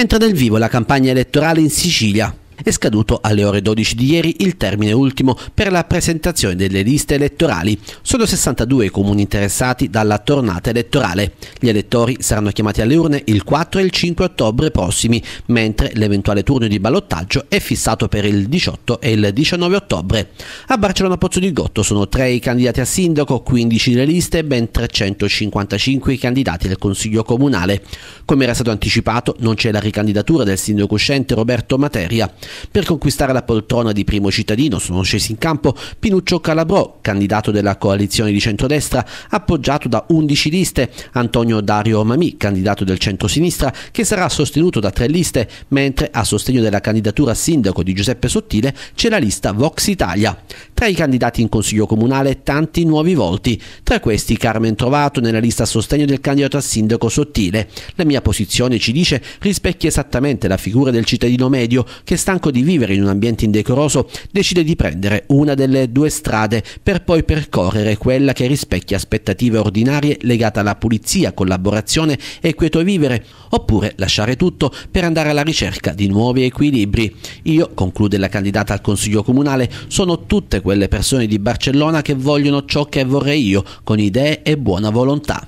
entra nel vivo la campagna elettorale in Sicilia, è scaduto alle ore 12 di ieri il termine ultimo per la presentazione delle liste elettorali. Sono 62 i comuni interessati dalla tornata elettorale. Gli elettori saranno chiamati alle urne il 4 e il 5 ottobre prossimi, mentre l'eventuale turno di ballottaggio è fissato per il 18 e il 19 ottobre. A Barcellona Pozzo di Gotto sono 3 i candidati a sindaco, 15 le liste e ben 355 i candidati del Consiglio Comunale. Come era stato anticipato, non c'è la ricandidatura del sindaco uscente Roberto Materia. Per conquistare la poltrona di primo cittadino sono scesi in campo Pinuccio Calabrò, candidato della coalizione di centrodestra, appoggiato da 11 liste, Antonio Dario Mamì, candidato del centrosinistra, che sarà sostenuto da tre liste, mentre a sostegno della candidatura sindaco di Giuseppe Sottile c'è la lista Vox Italia, tra i candidati in consiglio comunale tanti nuovi volti, tra questi Carmen Trovato nella lista a sostegno del candidato a sindaco Sottile. La mia posizione, ci dice, rispecchia esattamente la figura del cittadino medio che stanco di vivere in un ambiente indecoroso decide di prendere una delle due strade per poi percorrere quella che rispecchia aspettative ordinarie legate alla pulizia, collaborazione e quieto vivere, oppure lasciare tutto per andare alla ricerca di nuovi equilibri. Io, conclude la candidata al Consiglio Comunale, sono tutto tutte quelle persone di Barcellona che vogliono ciò che vorrei io, con idee e buona volontà.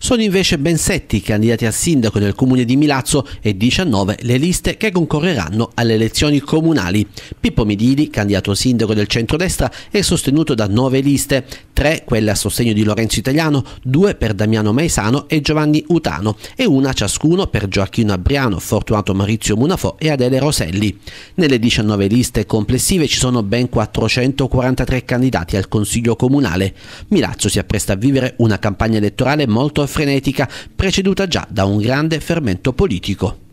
Sono invece ben 7 i candidati a sindaco nel comune di Milazzo e 19 le liste che concorreranno alle elezioni comunali. Pippo Medidi, candidato sindaco del centrodestra, è sostenuto da 9 liste, 3 quelle a sostegno di Lorenzo Italiano, 2 per Damiano Maisano e Giovanni Utano e una ciascuno per Gioacchino Abriano, Fortunato Maurizio Munafò e Adele Roselli. Nelle 19 liste complessive ci sono ben 443 candidati al Consiglio Comunale. Milazzo si appresta a vivere una campagna elettorale molto frenetica, preceduta già da un grande fermento politico.